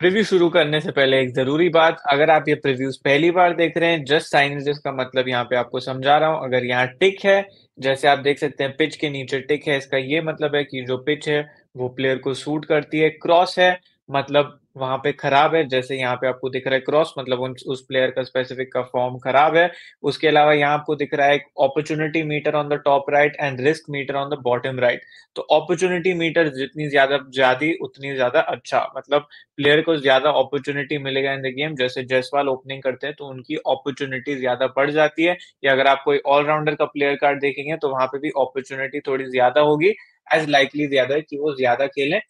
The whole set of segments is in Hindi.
प्रीव्यू शुरू करने से पहले एक जरूरी बात अगर आप ये प्रीव्यूज पहली बार देख रहे हैं जस्ट साइन का मतलब यहाँ पे आपको समझा रहा हूँ अगर यहाँ टिक है जैसे आप देख सकते हैं पिच के नीचे टिक है इसका ये मतलब है कि जो पिच है वो प्लेयर को सूट करती है क्रॉस है मतलब वहां पे खराब है जैसे यहाँ पे आपको दिख रहा है क्रॉस मतलब उन, उस प्लेयर का स्पेसिफिक का फॉर्म खराब है उसके अलावा यहाँ आपको दिख रहा है opportunity meter on the top right and risk meter on the bottom right तो अपॉर्चुनिटी मीटर जितनी ज्यादा ज्यादा उतनी ज्यादा अच्छा मतलब प्लेयर को ज्यादा अपॉर्चुनिटी मिलेगा इन द गेम जैसे जयसवाल ओपनिंग करते हैं तो उनकी अपॉर्चुनिटी ज्यादा बढ़ जाती है या अगर आप कोई ऑलराउंडर का प्लेयर कार्ड देखेंगे तो वहां पे भी अपॉर्चुनिटी थोड़ी ज्यादा होगी एज लाइकली ज्यादा है कि वो ज्यादा खेलें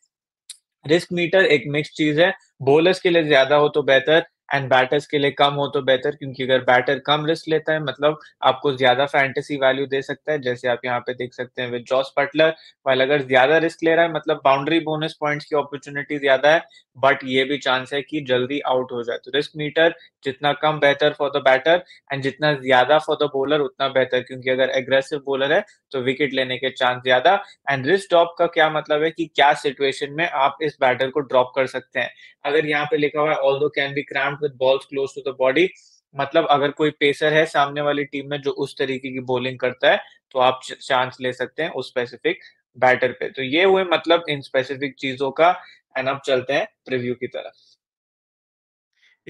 रिस्क मीटर एक मिक्स चीज है बोलर्स के लिए ज्यादा हो तो बेहतर एंड बैटर्स के लिए कम हो तो बेहतर क्योंकि अगर बैटर कम रिस्क लेता है मतलब आपको ज्यादा फैंटेसी वैल्यू दे सकता है जैसे आप यहाँ पे देख सकते हैं विद जॉस पटलर वाल अगर ज्यादा रिस्क ले रहा है मतलब बाउंड्री बोनस पॉइंट्स की अपॉर्चुनिटी ज्यादा है बट ये भी चांस है कि जल्दी आउट हो जाए तो रिस्क मीटर जितना कम बेहतर फॉर द बैटर एंड जितना ज्यादा फॉर द बॉलर उतना बेहतर क्योंकि अगर एग्रेसिव बॉलर है तो विकेट लेने के चांस ज्यादा एंड रिस्क ड्रॉप का क्या मतलब है कि क्या सिचुएशन में आप इस बैटर को ड्रॉप कर सकते हैं अगर यहाँ पे लिखा हुआ है although can be cram stamp with balls close to the body मतलब अगर कोई पेसर है सामने वाली टीम में जो उस तरीके की बॉलिंग करता है तो आप चांस ले सकते हैं उस स्पेसिफिक बैटर पे तो ये हुए मतलब इन स्पेसिफिक चीजों का एंड अब चलते हैं प्रीव्यू की तरफ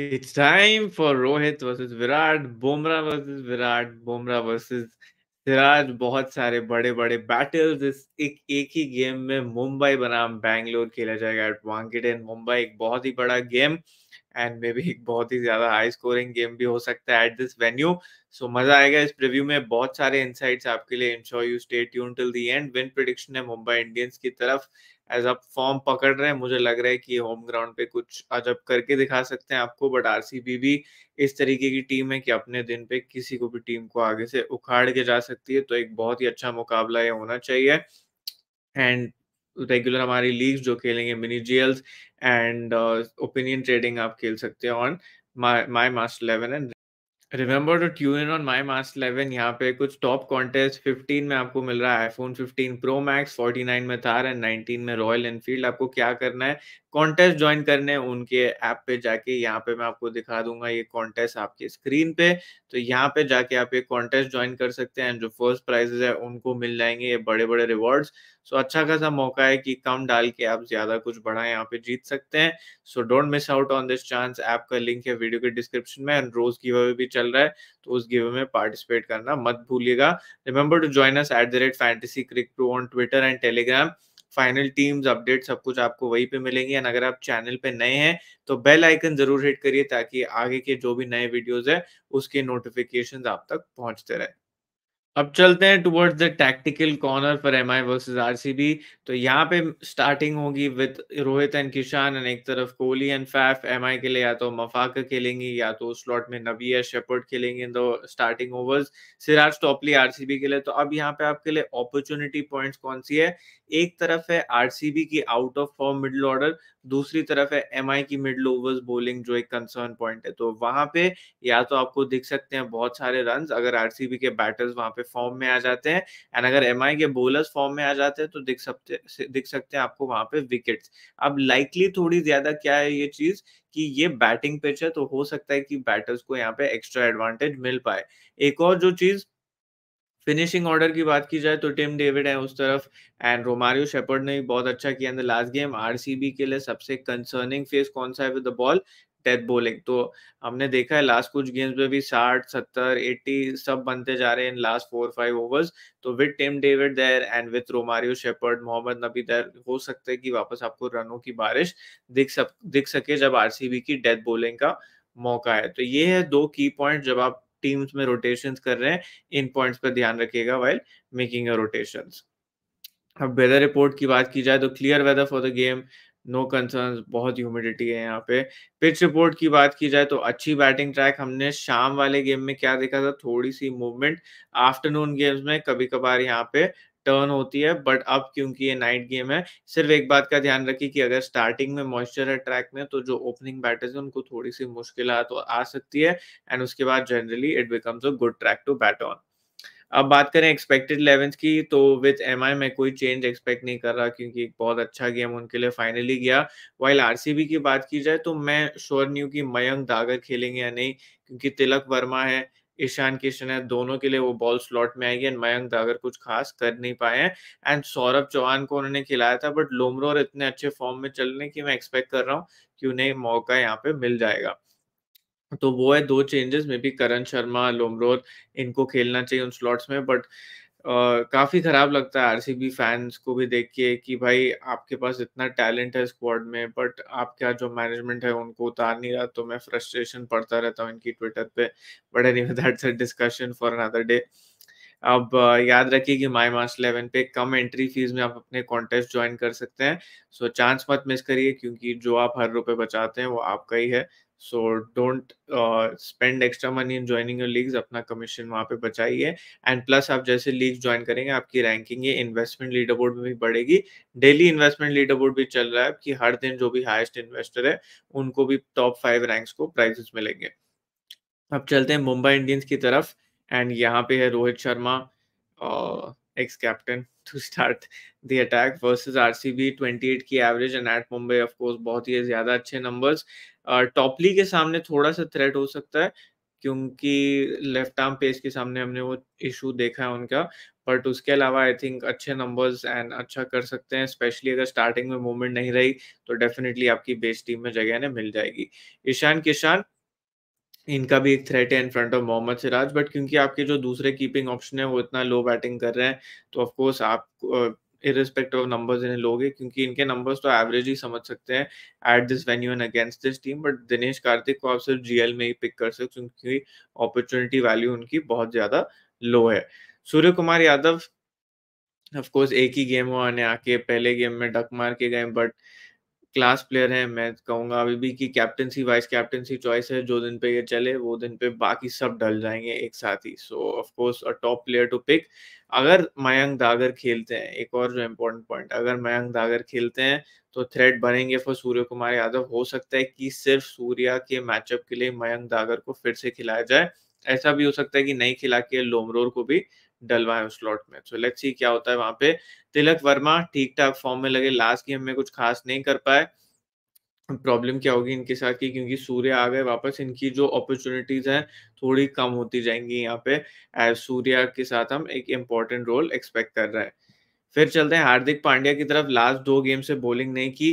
It's time for Rohit versus Virat, Bumrah versus Virat, Bumrah versus फिर आज बहुत सारे बड़े बड़े बैटल्स इस एक एक ही गेम में मुंबई बनाम बैंगलोर खेला जाएगा एट वांगेड एंड मुंबई एक बहुत ही बड़ा गेम एंड मे बी एक बहुत ही ज्यादा हाई स्कोरिंग गेम भी हो सकता है एट दिस वेन्यू सो मजा आएगा इस प्रीव्यू में बहुत सारे इनसाइट्स आपके लिए ensure you stay tune till the end win prediction है मुंबई इंडियंस की तरफ एज आप फॉर्म पकड़ रहे हैं मुझे लग रहा है कि होम ग्राउंड पे कुछ अजब करके दिखा सकते हैं आपको बट आरसीबी भी इस तरीके की टीम है कि अपने दिन पे किसी को भी टीम को आगे से उखाड़ के जा सकती है तो एक बहुत ही अच्छा मुकाबला ये होना चाहिए एंड रेगुलर हमारी लीग जो खेलेंगे mini GLs and opinion trading आप खेल सकते हैं on my master eleven and remember to tune in on my master eleven यहाँ पे कुछ टॉप कॉन्टेस्ट फिफ्टीन में आपको मिल रहा है iPhone fifteen pro max forty nine में थार एंड नाइनटीन में रॉयल एनफील्ड आपको क्या करना है कॉन्टेस्ट ज्वाइन करने उनके ऐप पे जाके यहाँ पे मैं आपको दिखा दूंगा ये कॉन्टेस्ट आपके स्क्रीन पे तो यहाँ पे जाके आप एक कॉन्टेस्ट ज्वाइन कर सकते हैं जो फर्स्ट प्राइजेस है उनको मिल जाएंगे ये बड़े बड़े रिवॉर्ड्स सो अच्छा खासा मौका है कि कम डाल के आप ज्यादा कुछ बड़ा यहाँ पे जीत सकते हैं so don't miss out on this chance app का लिंक है वीडियो के डिस्क्रिप्शन में एंड रोज गिव अवे भी चल रहा है तो उस गिव में पार्टिसिपेट करना मत भूलिएगा remember to join us at the rate fantasy cric pro on Twitter and Telegram final teams update सब कुछ आपको वहीं पे मिलेंगे एंड अगर आप चैनल पे नए हैं तो बेल आइकन जरूर हिट करिए ताकि आगे के जो भी नए वीडियोस है उसके नोटिफिकेशन आप तक पहुंचते रहे अब चलते हैं towards the tactical corner for M R C B तो यहाँ पे स्टार्टिंग होगी with Rohit and Kishan and एक तरफ कोहली एंड फैफ आई के लिए या तो मफाक खेलेंगे या तो स्लॉट में नबी या शेपर्ड खेलेंगे in the starting overs Siraj Topley RCB के लिए तो अब यहाँ पे आपके लिए अपॉर्चुनिटी पॉइंट्स कौन सी है एक तरफ है बी की out of form middle order दूसरी तरफ है एम की मिडल ओवर्स बोलिंग जो एक कंसर्न पॉइंट है तो वहां पे या तो आपको दिख सकते हैं बहुत सारे रन अगर बी के बैटर्स वहां पे फॉर्म में आ जाते हैं एंड अगर एम के बोलर्स फॉर्म में आ जाते हैं तो दिख सकते दिख सकते हैं आपको वहां पे विकेट्स अब लाइकली थोड़ी ज्यादा क्या है ये चीज कि ये बैटिंग पिच है तो हो सकता है कि बैटर्स को यहाँ पे एक्स्ट्रा एडवांटेज मिल पाए एक और जो चीज फिनिशिंग ऑर्डर की बात की जाए तो टिम डेविड है उस तरफ एंड रोमारियो शेपर्ड ने बहुत अच्छा किया in the last game RCB के लिए सबसे कंसर्निंग फेस कौन सा है with the ball death bowling तो हमने देखा है लास्ट कुछ गेम्स में भी साठ सत्तर एट्टी सब बनते जा रहे हैं in last four five overs तो with Tim David there and with Romario Shepherd Mohammad Nabi there हो सकता है कि वापस आपको रनों की बारिश दिख सक दिख सके जब आरसीबी की डेथ बॉलिंग का मौका है तो ये है दो की पॉइंट जब आप टीम्स में रोटेशन कर रहे हैं इन पॉइंट्स पर ध्यान रखिएगा वाइल मेकिंग रोटेशन अब वेदर रिपोर्ट की बात की जाए तो clear weather for the game no concern बहुत ह्यूमिडिटी है यहाँ पे पिच रिपोर्ट की बात की जाए तो अच्छी बैटिंग ट्रैक हमने शाम वाले गेम में क्या देखा था थोड़ी सी मूवमेंट आफ्टरनून गेम्स में कभी कभार यहाँ पे टर्न होती है बट अब क्योंकि ये नाइट गेम है सिर्फ एक बात का ध्यान रखिए कि अगर स्टार्टिंग में मॉइस्चर है ट्रैक में तो जो ओपनिंग बैटर्स है उनको थोड़ी सी मुश्किल तो आ सकती है एंड उसके बाद generally it becomes a good track to bat on अब बात करें एक्सपेक्टेड इलेवेंस की तो विथ एम आई मैं कोई चेंज एक्सपेक्ट नहीं कर रहा क्योंकि एक बहुत अच्छा गेम उनके लिए फाइनली गया वाइल आर की बात की जाए तो मैं श्योर नहीं हूँ कि मयंक दागर खेलेंगे या नहीं क्योंकि तिलक वर्मा है ईशान किशन है दोनों के लिए वो बॉल स्लॉट में आएगी एंड मयंक दागर कुछ खास कर नहीं पाए हैं एंड सौरभ चौहान को उन्होंने खिलाया था बट लोमरो इतने अच्छे फॉर्म में चल रहे कि मैं एक्सपेक्ट कर रहा हूँ कि उन्हें मौका यहाँ पे मिल जाएगा तो वो है दो changes may be Karan Sharma Lomror इनको खेलना चाहिए उन स्लॉट्स में बट Uh, काफी खराब लगता है आरसीबी फैंस को भी देख के कि भाई आपके पास इतना टैलेंट है स्क्वाड में बट आपका जो मैनेजमेंट है उनको उतार नहीं रहा तो मैं फ्रस्ट्रेशन पड़ता रहता हूँ इनकी ट्विटर पे but any that's a discussion for another day अब याद रखिए कि माई मास इलेवन पे कम एंट्री फीस में आप अपने कॉन्टेस्ट ज्वाइन कर सकते हैं सो चांस मत मिस करिए क्योंकि जो आप हर रुपए बचाते हैं वो आपका ही है so don't spend extra money in joining your leagues अपना कमीशन वहाँ पे बचाइए एंड प्लस आप जैसे लीग ज्वाइन करेंगे आपकी रैंकिंग ये इन्वेस्टमेंट लीडर बोर्ड में भी बढ़ेगी डेली इन्वेस्टमेंट लीडर बोर्ड भी चल रहा है कि हर दिन जो भी हाइस्ट इन्वेस्टर है उनको भी टॉप फाइव रैंक्स को प्राइजेस मिलेंगे अब चलते हैं मुंबई इंडियंस की तरफ एंड यहाँ पे है Rohit Sharma ex-captain to start the attack versus RCB 28 की average and at Mumbai of course बहुत ही ज्यादा अच्छे नंबर्स टॉपली uh, के सामने थोड़ा सा थ्रेट हो सकता है क्योंकि लेफ्ट आर्म पेस के सामने हमने वो इशू देखा है उनका बट उसके अलावा आई थिंक अच्छे नंबर्स एंड अच्छा कर सकते हैं स्पेशली अगर स्टार्टिंग में मूवमेंट नहीं रही तो डेफिनेटली आपकी बेस्ट टीम में जगह ने मिल जाएगी ईशान किशान इनका भी एक थ्रेट है in front of Mohammed Siraj but क्योंकि आपके जो दूसरे कीपिंग ऑप्शन है वो इतना लो बैटिंग कर रहे हैं तो ऑफकोर्स आप इरिस्पेक्टिव ऑफ नंबर्स इन्हें लोगे क्योंकि इनके नंबर्स तो एवरेज ही समझ सकते हैं at this venue and against this team but Dinesh Karthik को आप सिर्फ जीएल में ही पिक कर सकते क्योंकि अपॉर्चुनिटी वैल्यू उनकी बहुत ज़्यादा लो है सूर्य कुमार यादव ऑफकोर्स एक ही गेम हुआ आने आके पहले गेम में डक मार के गए बट क्लास प्लेयर है मैं कहूंगा अभी भी कि कैप्टनसी वाइस कैप्टनसी चॉइस है जो दिन पे ये चले वो दिन पे बाकी सब डल जाएंगे एक साथ ही so of course a top player to pick अगर मयंक दागर खेलते हैं एक और जो इम्पोर्टेंट पॉइंट अगर मयंक दागर खेलते हैं तो थ्रेड बनेंगे फॉर सूर्य कुमार यादव हो सकता है कि सिर्फ सूर्या के मैचअप के लिए मयंक दागर को फिर से खिलाया जाए ऐसा भी हो सकता है कि नहीं खिला के लोमरोर को भी डलवा है उस स्लॉट में सो लेट्स सी क्या होता है वहां पे तिलक वर्मा ठीक ठाक फॉर्म में लगे लास्ट गेम में कुछ खास नहीं कर पाए प्रॉब्लम क्या होगी इनके साथ की क्योंकि सूर्य आ गए वापस इनकी जो अपॉर्चुनिटीज हैं थोड़ी कम होती जाएंगी यहाँ पे एज सूर्या के साथ हम एक इम्पोर्टेंट रोल एक्सपेक्ट कर रहे हैं फिर चलते हैं हार्दिक पांड्या की तरफ लास्ट दो गेम से बॉलिंग नहीं की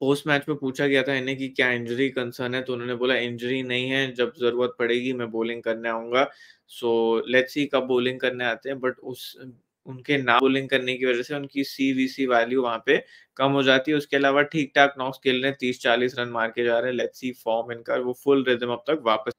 पोस्ट मैच में पूछा गया था इन्हें कि क्या इंजरी कंसर्न है तो उन्होंने बोला इंजरी नहीं है जब जरूरत पड़ेगी मैं बोलिंग करने आऊंगा सो लेट्स सी कब बोलिंग करने आते हैं बट उस उनके ना बोलिंग करने की वजह से उनकी सी वी सी वैल्यू वहां पे कम हो जाती है उसके अलावा ठीक ठाक नॉक्स रहे हैं तीस चालीस रन मार के जा रहे हैं लेट्स सी फॉर्म इनका वो फुल रिदम अब तक वापस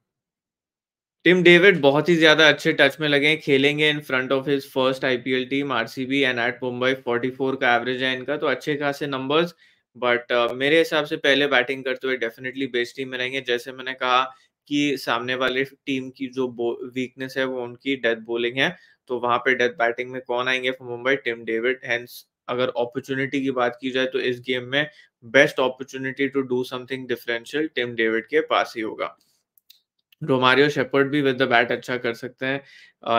टिम डेविड बहुत ही ज्यादा अच्छे टच में लगे खेलेंगे in front of his first IPL team RCB and at Mumbai 44 का एवरेज है इनका तो अच्छे खासे नंबर्स बट uh, मेरे हिसाब से पहले बैटिंग करते हुए डेफिनेटली बेस्ट टीम में रहेंगे जैसे मैंने कहा कि सामने वाले टीम की जो वीकनेस है वो उनकी डेथ बॉलिंग है तो वहां पे डेथ बैटिंग में कौन आएंगे for Mumbai Tim David hence अगर अपॉर्चुनिटी की बात की जाए तो इस गेम में best opportunity to do something differential Tim David के पास ही होगा रोमारियो शेपर्ड भी विद द बैट अच्छा कर सकते हैं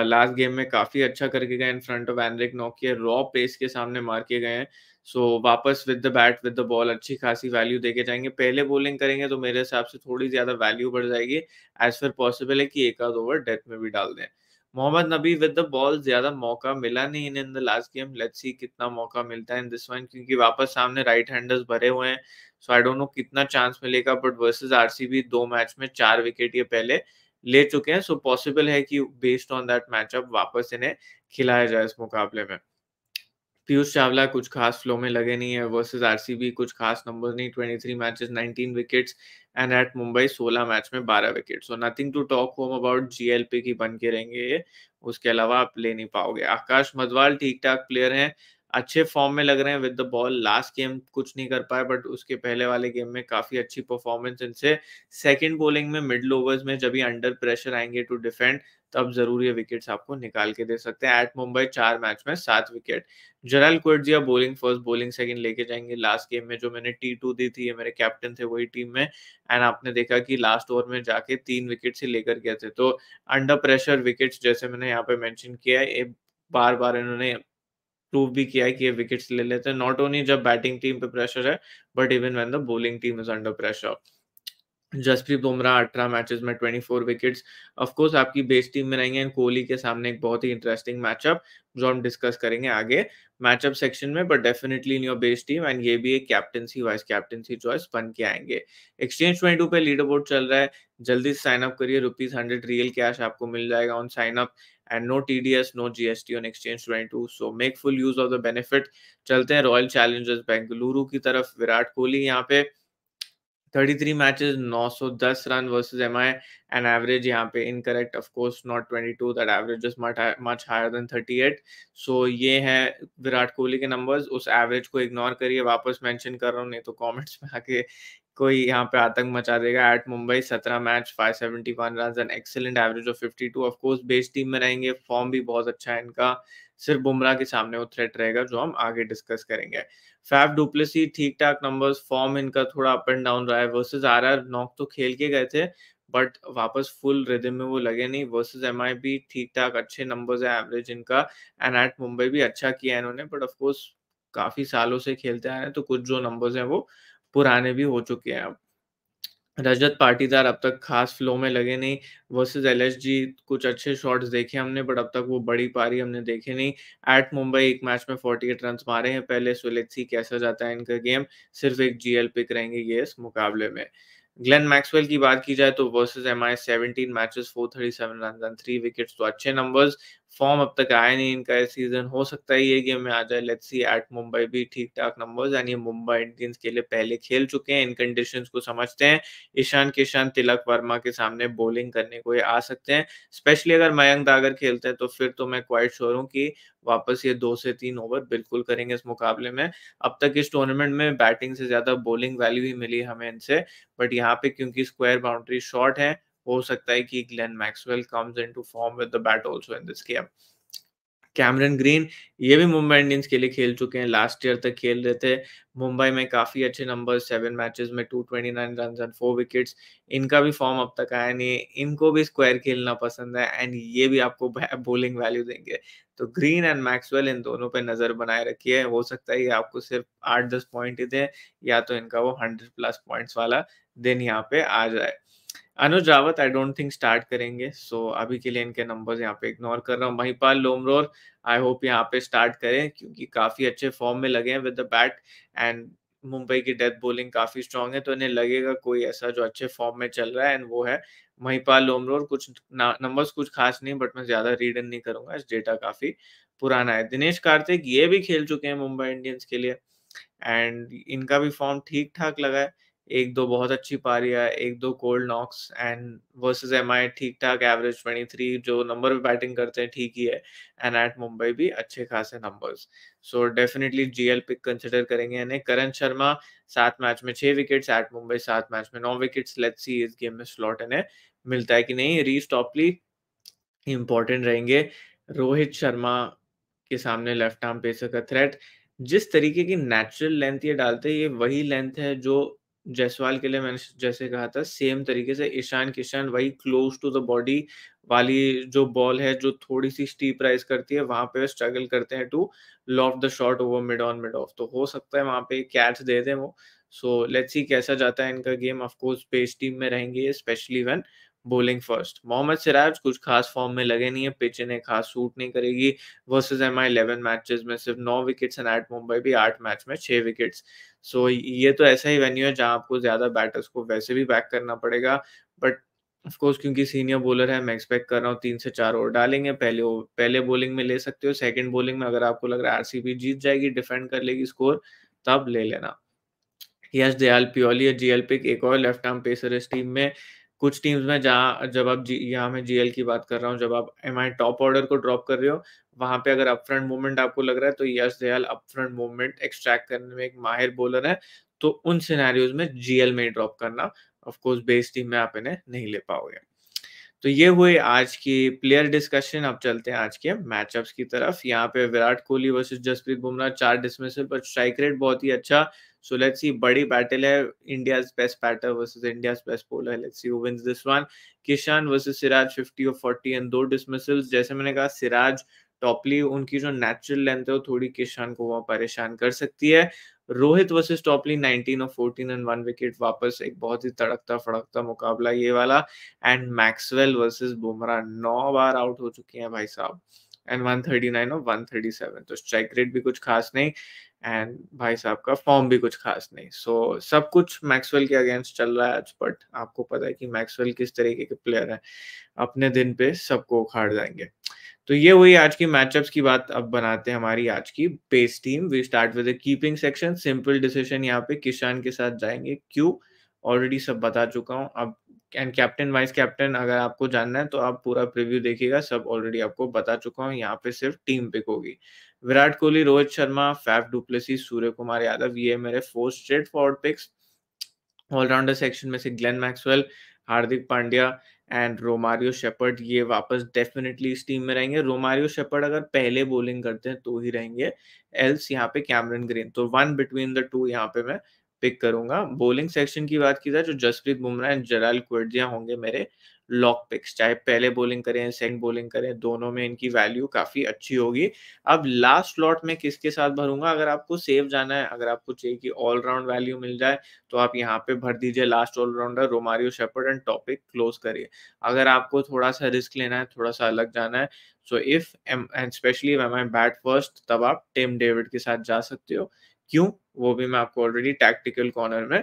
लास्ट uh, गेम में काफी अच्छा करके गए इन फ्रंट ऑफ एनरिक नोकिया रॉ पेस के सामने मार के गए हैं सो so, वापस with the bat with the ball अच्छी खासी वैल्यू देके जाएंगे पहले बॉलिंग करेंगे तो मेरे हिसाब से थोड़ी ज़्यादा वैल्यू बढ़ जाएगी एज फिर पॉसिबल है कि एक आध ओवर डेथ में भी डाल दें मोहम्मद नबी विद द बॉल ज़्यादा मौका मिला नहीं इन्हें in the last game let's see कितना मौका मिलता है इन दिस वन क्योंकि वापस सामने राइट हैंडर्स भरे हुए हैं सो आई डोंट नो कितना चांस मिलेगा बट वर्सेज आरसीबी दो मैच में चार विकेट ये पहले ले चुके हैं सो पॉसिबल है कि बेस्ड ऑन दैट मैचअप वापस इन्हें खिलाया जाए इस मुकाबले में पीयूष चावला कुछ खास फ्लो में लगे नहीं है वर्सेस आरसीबी कुछ खास नंबर नहीं 23 matches 19 wickets and at Mumbai 16 match में 12 wicket so nothing to talk home about GLP की बन के रहेंगे ये उसके अलावा आप ले नहीं पाओगे आकाश मधवाल ठीक ठाक प्लेयर हैं अच्छे फॉर्म में लग रहे हैं with the ball last game कुछ नहीं कर पाए बट उसके पहले वाले गेम में काफी अच्छी परफॉर्मेंस इनसे सेकंड बॉलिंग में मिडल ओवर्स में जब अंडर प्रेशर आएंगे टू डिफेंड तब जरूर ये विकेट्स आपको निकाल के दे सकते हैं एट मुंबई चार मैच में सात wicket Gerald Coetzee bowling first bowling second लेके जाएंगे लास्ट गेम में जो मैंने टी टू दी थी ये मेरे कैप्टन थे वही टीम में एंड आपने देखा कि लास्ट ओवर में जाके तीन विकेट से लेकर गए थे तो अंडर प्रेशर विकेट्स जैसे मैंने यहाँ पे मैंशन किया है बार बार इन्होंने प्रूव भी किया है कि ये विकेट्स ले लेते हैं नॉट ओनली जब बैटिंग टीम पे प्रेशर है but even when the bowling team is under pressure Jasprit Bumrah अठारह मैचेस में ट्वेंटी फोर ऑफ कोर्स आपकी बेस्ट टीम में रहेंगे एंड कोहली के सामने एक बहुत ही इंटरेस्टिंग मैचअप जो हम डिस्कस करेंगे आगे मैचअप सेक्शन में but definitely in your best team and ये भी एक कैप्टनसी वाइस कैप्टनसी चॉइस बन के आएंगे एक्सचेंज ट्वेंटी पे लीडर बोर्ड चल रहा है जल्दी साइन अप करिए रुपीज हंड्रेड रियल कैश आपको मिल जाएगा on sign up and no T D S no G S T on Exchange twenty so make full use of the benefit चलते हैं रॉयल चैलेंजर्स बेंगलुरु की तरफ विराट कोहली यहाँ पे थर्टी थ्री मैचेज नौ सौ दस run versus M I and average यहाँ पे incorrect of course not twenty two that average much higher than thirty eight so ये है विराट कोहली के नंबर्स उस एवरेज को इग्नोर करिए वापस मेंशन कर रहा हूँ नहीं तो कॉमेंट्स में आके कोई यहाँ पे आतंक मचा देगा एट मुंबई सत्रह match five seventy one run and excellent average of fifty two of course best team में रहेंगे फॉर्म भी बहुत अच्छा है इनका सिर्फ बुमराह के सामने वो थ्रेट रहेगा जो हम आगे डिस्कस करेंगे फैफ डुप्लेसी ठीक ठाक नंबर्स फॉर्म इनका थोड़ा अप एंड डाउन रहा है वर्सेज आर आर नॉक तो खेल के गए थे बट वापस फुल रिदम में वो लगे नहीं वर्सेज एम आई भी ठीक ठाक अच्छे नंबर्स है एवरेज इनका एंड एट मुंबई भी अच्छा किया है इन्होंने बट ऑफकोर्स काफी सालों से खेलते आ रहे हैं तो कुछ जो नंबर्स हैं वो पुराने भी हो चुके हैं अब रजत पाटीदार अब तक खास फ्लो में लगे नहीं वर्सेज एल एस जी कुछ अच्छे शॉट्स देखे हमने बट अब तक वो बड़ी पारी हमने देखे नहीं एट मुंबई एक मैच में फोर्टी एट रन मारे हैं पहले सो सी कैसा जाता है इनका गेम सिर्फ एक जीएल पिक रहेंगे ये इस मुकाबले में ग्लेन मैक्सवेल की बात की जाए तो versus M I seventeen matches four thirty seven run three wickets तो अच्छे नंबर्स फॉर्म अब तक आया नहीं इनका इस सीजन हो सकता है ये गेम में आ जाए लेट्स सी एट मुंबई भी ठीक ठाक नंबर्स यानी मुंबई इंडियंस के लिए पहले खेल चुके हैं इन कंडीशंस को समझते हैं ईशान किशान तिलक वर्मा के सामने बॉलिंग करने को ये आ सकते हैं स्पेशली अगर मयंक दागर खेलते हैं तो फिर तो मैं क्वाइट श्योर हूँ कि वापस ये दो से तीन ओवर बिल्कुल करेंगे इस मुकाबले में अब तक इस टूर्नामेंट में बैटिंग से ज्यादा बॉलिंग वैल्यू ही मिली हमें इनसे बट यहाँ पे क्योंकि स्क्वायर बाउंड्री शॉर्ट है हो सकता है कि Glenn Maxwell comes into form with the bat also in this game Cameron Green ये भी मुंबई इंडियंस के लिए खेल चुके हैं लास्ट ईयर तक खेल रहे थे मुंबई में काफ़ी अच्छे नंबर सेवन मैचेस में two twenty nine run and four wickets इनका भी फॉर्म अब तक आया नहीं है इनको भी स्क्वायर खेलना पसंद है एंड ये भी आपको बोलिंग वैल्यू देंगे तो ग्रीन एंड मैक्सवेल इन दोनों पे नज़र बनाए रखिए हो सकता है ये आपको सिर्फ आठ दस पॉइंट ही दे या तो इनका वो हंड्रेड प्लस पॉइंट्स वाला दिन यहाँ पे आ जाए Anuj Rawat I don't think start करेंगे सो so, अभी के लिए इनके नंबर्स यहाँ पे इग्नोर कर रहा हूँ महिपाल लोमरोर आई होप यहाँ पे स्टार्ट करें क्योंकि काफी अच्छे फॉर्म में लगे हैं with the bat and Mumbai की डेथ बॉलिंग काफी स्ट्रांग है तो इन्हें लगेगा कोई ऐसा जो अच्छे फॉर्म में चल रहा है एंड वो है महिपाल लोमरोर कुछ नंबर्स कुछ खास नहीं बट मैं ज्यादा रीड इन नहीं करूंगा इस डेटा काफी पुराना है दिनेश कार्तिक ये भी खेल चुके हैं मुंबई इंडियंस के लिए एंड इनका भी फॉर्म ठीक ठाक लगा है एक दो बहुत अच्छी पारियां एक दो cold knocks and versus M I ठीक ठाक एवरेज 23 जो नंबर भी बैटिंग करते हैं ठीक ही है एंड एट मुंबई भी अच्छे खासे numbers so definitely GL pick consider करेंगे यानी करण शर्मा सात मैच में छह विकेट्स एट मुंबई सात मैच में नौ विकेट्स लेट्स सी इस गेम में स्लॉट इन्हें मिलता है कि नहीं रीस टॉपली इंपॉर्टेंट रहेंगे रोहित शर्मा के सामने लेफ्ट आर्म पेसर का थ्रेट जिस तरीके की नेचुरल लेंथ ये डालते हैं ये वही लेंथ है जो जायसवाल के लिए मैंने जैसे कहा था सेम तरीके से ईशान किशन वही क्लोज टू द बॉडी वाली जो बॉल है जो थोड़ी सी स्टीप राइज करती है वहां पे स्ट्रगल करते हैं to loft the shot over mid on mid off तो हो सकता है वहां पे कैच दे दें वो सो लेट्स सी कैसा जाता है इनका game of course pace team में रहेंगे specially when bowling first Mohammed Siraj कुछ खास फॉर्म में लगे नहीं है पिच इन्हें खास सूट नहीं करेगी versus M I eleven matches में सिर्फ नौ विकेट्स एंड एट मुंबई भी आठ मैच में छह विकेट्स सो so, ये तो ऐसा ही वेन्यू है जहां आपको ज़्यादा बैटर्स को वैसे भी बैक करना पड़ेगा बट ऑफकोर्स क्योंकि सीनियर बॉलर है मैं एक्सपेक्ट कर रहा हूँ तीन से चार ओवर डालेंगे पहले पहले बॉलिंग में ले सकते हो सेकंड बॉलिंग में अगर आपको लग रहा है आरसीबी जीत जाएगी डिफेंड कर लेगी स्कोर तब ले लेना यश दयाल प्योली और जीएल पिक एक और लेफ्ट आर्म पेसर इस टीम में कुछ टीम्स में जहाँ जब आप जी यहाँ मैं जीएल की बात कर रहा हूँ जब आप एम आई टॉप ऑर्डर को ड्रॉप कर रहे हो वहां पे अगर अप फ्रंट मूवमेंट आपको लग रहा है तो Yash Dayal up front movement extract करने में एक माहिर बॉलर है तो उन सिनेरियोज में जीएल में ड्रॉप करना ऑफकोर्स बेस टीम में आप इन्हें नहीं ले पाओगे तो ये हुए आज की प्लेयर डिस्कशन अब चलते हैं आज के मैचअप्स की तरफ यहाँ पे विराट कोहली वर्सेस जसप्रीत बुमराह चार डिसमिसल पर स्ट्राइक रेट बहुत ही अच्छा So let's see, badi battle hai. India's best batter versus India's best bowler. Let's see who wins this one. Kishan versus Siraj 50 or 40 and दो dismissals. जैसे मैंने कहा सिराज टॉपली उनकी जो नेचुरल लेंथ है वो थोड़ी किशान को वहां परेशान कर सकती है रोहित वर्सेस टॉपली 19 और 14 एंड वन विकेट वापस एक बहुत ही तड़कता फड़कता मुकाबला ये वाला एंड मैक्सवेल वर्सेस बुमरा नौ बार आउट हो चुके हैं भाई साहब एंड 139 और 137 तो स्ट्राइक रेट भी कुछ खास नहीं एंड भाई साहब का फॉर्म भी कुछ खास नहीं सो so, सब कुछ मैक्सवेल के अगेंस्ट चल रहा है आज बट आपको पता है कि मैक्सवेल किस तरीके के प्लेयर हैं अपने दिन पे सबको उखाड़ जाएंगे तो ये हुई आज की मैचअप्स की बात अब बनाते हैं हमारी आज की base team we start with keeping section simple decision यहाँ पे किसान के साथ जाएंगे क्यों ऑलरेडी सब बता चुका हूँ अब एंड कैप्टन वाइस कैप्टन अगर आपको जानना है तो आप पूरा प्रीव्यू देखिएगा सब ऑलरेडी आपको बता चुका हूँ यहाँ पे सिर्फ टीम पिक होगी Virat Kohli Rohit Sharma Faf du Plessis Suryakumar Yadav ये मेरे four straightforward picks all-rounder section में से Glenn Maxwell Hardik Pandya and Romario Shepherd ये वापस डेफिनेटली इस टीम में रहेंगे रोमारियो शेपर्ड अगर पहले बॉलिंग करते हैं तो ही रहेंगे एल्स यहाँ पे कैमरन ग्रीन तो वन बिटवीन द टू यहाँ पे मैं पिक करूंगा बॉलिंग सेक्शन की बात की जाए तो Jasprit Bumrah and Gerald Coetzee होंगे मेरे लॉक पिक्स चाहे पहले बॉलिंग करें सेकंड बॉलिंग करें दोनों में इनकी वैल्यू काफी अच्छी होगी अब लास्ट लॉट में किसके साथ भरूंगा अगर आपको सेव जाना है अगर आपको चाहिए कि ऑलराउंड वैल्यू मिल जाए तो आप यहाँ पे भर दीजिए last all-rounder Romario Shepherd and topic close करिए अगर आपको थोड़ा सा रिस्क लेना है थोड़ा सा अलग जाना है so if and specially M I bat first तब आप टिम डेविड के साथ जा सकते हो क्यों वो भी मैं आपको ऑलरेडी टैक्टिकल कॉर्नर में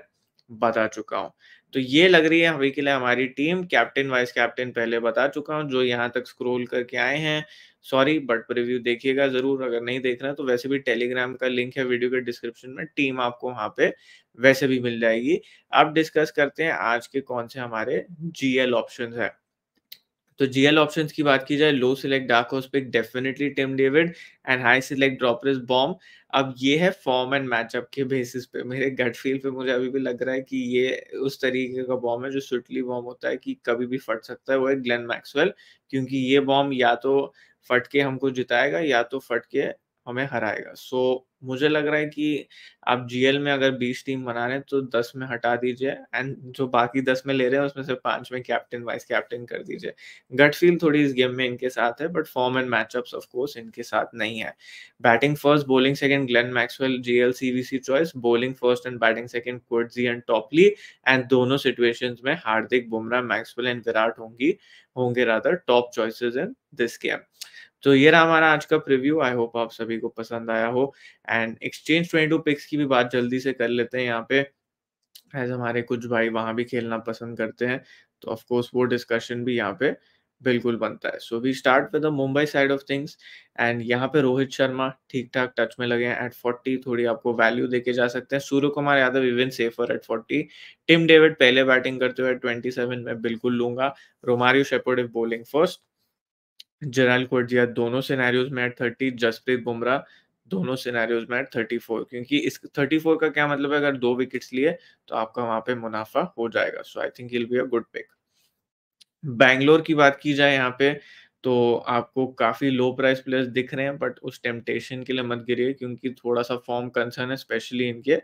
बता चुका हूँ तो ये लग रही है अभी के लिए हमारी टीम कैप्टन वाइस कैप्टन पहले बता चुका हूँ जो यहाँ तक स्क्रोल करके आए हैं सॉरी बट प्रिव्यू देखिएगा जरूर अगर नहीं देख रहे तो वैसे भी टेलीग्राम का लिंक है वीडियो के डिस्क्रिप्शन में टीम आपको वहां पे वैसे भी मिल जाएगी अब डिस्कस करते हैं आज के कौन से हमारे जीएल ऑप्शन है तो जीएल ऑप्शंस की बात की जाए low select dark horse pick definitely Tim David and high select ड्रॉपरेस बॉम्ब अब ये है फॉर्म एंड मैचअप के बेसिस पे मेरे गट फील पे मुझे अभी भी लग रहा है कि ये उस तरीके का बॉम्ब है जो सुटली बॉम्ब होता है कि कभी भी फट सकता है वो है ग्लेन मैक्सवेल क्योंकि ये बॉम्ब या तो फटके हमको जिताएगा या तो फटके हमें हराएगा सो so, मुझे लग रहा है कि आप जीएल में अगर बीस टीम बना रहे हैं तो दस में हटा दीजिए एंड जो बाकी दस में ले रहे हैं उसमें से पांच में कैप्टन वाइस कैप्टन कर दीजिए गट फील थोड़ी इस गेम में इनके साथ है but form and matchups of course इनके साथ नहीं है batting first bowling second Glenn Maxwell GL CVC choice bowling first and batting second Coetzee and Topley and दोनों सिचुएशंस में हार्दिक बुमराह मैक्सवेल एंड विराट होंगी होंगे rather top choices in this game तो ये रहा हमारा आज का प्रीव्यू आई होप आप सभी को पसंद आया हो and Exchange twenty two picks की भी बात जल्दी से कर लेते हैं यहाँ पे एज हमारे कुछ भाई वहां भी खेलना पसंद करते हैं तो ऑफकोर्स वो डिस्कशन भी यहाँ पे बिल्कुल बनता है so we start with the Mumbai side of things and यहाँ पे रोहित शर्मा ठीक ठाक टच में लगे हैं एट फोर्टी थोड़ी आपको वैल्यू देके जा सकते हैं Suryakumar Yadav even safer at forty Tim David पहले बैटिंग करते हुए ट्वेंटी सेवन में बिल्कुल लूंगा रोमारियो इफ बोलिंग फर्स्ट जनरल कोर्जिया दोनों सिनेरियोज में एट थर्टी जसप्रीत बुमराह दोनों सिनेरियोज में एट थर्टी फोर क्योंकि इस थर्टी फोर का क्या मतलब है अगर दो विकेट्स लिए तो आपका वहां पे मुनाफा हो जाएगा so I think be a good pick Bangalore की बात की जाए यहाँ पे तो आपको काफी लो प्राइस प्लेयर्स दिख रहे हैं बट उस टेम्पटेशन के लिए मत गिरिए क्योंकि थोड़ा सा फॉर्म कंसर्न है स्पेशली इनके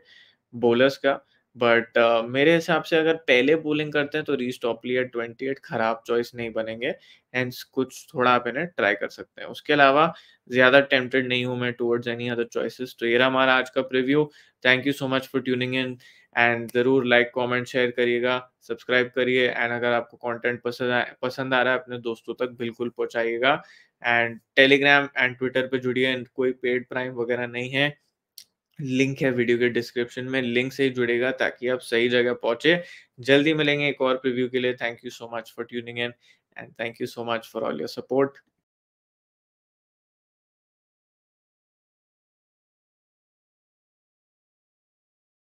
बोलर्स का बट uh, मेरे हिसाब से अगर पहले बोलिंग करते हैं तो रीस टॉपली ट्वेंटी एट खराब चॉइस नहीं बनेंगे एंड कुछ थोड़ा आप इन्हें ट्राई कर सकते हैं उसके अलावा ज़्यादा टेम्पटेड नहीं हूँ मैं टूवर्ड्स एनी अदर चॉइसेस तो ये रहा हमारा आज का preview thank you so much for tuning in and ज़रूर लाइक कॉमेंट शेयर करिएगा सब्सक्राइब करिए एंड अगर आपको कॉन्टेंट पसंद आ, पसंद आ रहा है अपने दोस्तों तक बिल्कुल पहुंचाइएगा एंड टेलीग्राम एंड ट्विटर पर जुड़िए कोई पेड प्राइम वगैरह नहीं है लिंक है वीडियो के डिस्क्रिप्शन में लिंक से ही जुड़ेगा ताकि आप सही जगह पहुंचे जल्दी मिलेंगे एक और प्रीव्यू के लिए thank you so much for tuning in and thank you so much for all your support